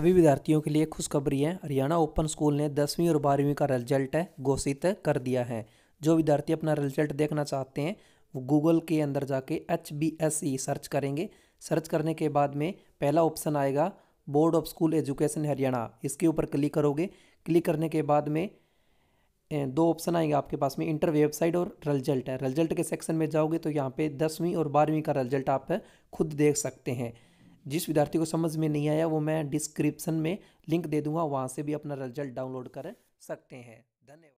सभी विद्यार्थियों के लिए खुशखबरी है हरियाणा ओपन स्कूल ने दसवीं और बारहवीं का रिजल्ट घोषित कर दिया है जो विद्यार्थी अपना रिजल्ट देखना चाहते हैं वो गूगल के अंदर जाके H B S E search करेंगे सर्च करने के बाद में पहला ऑप्शन आएगा board of school education Haryana इसके ऊपर क्लिक करोगे क्लिक करने के बाद में दो ऑप्शन आएंगे आपके पास में इंटर वेबसाइट और रिजल्ट है रिजल्ट के सेक्शन में जाओगे तो यहाँ पे दसवीं और बारहवीं का रिजल्ट आप खुद देख सकते हैं जिस विद्यार्थी को समझ में नहीं आया वो मैं डिस्क्रिप्सन में लिंक दे दूंगा वहाँ से भी अपना रिजल्ट डाउनलोड कर सकते हैं धन्यवाद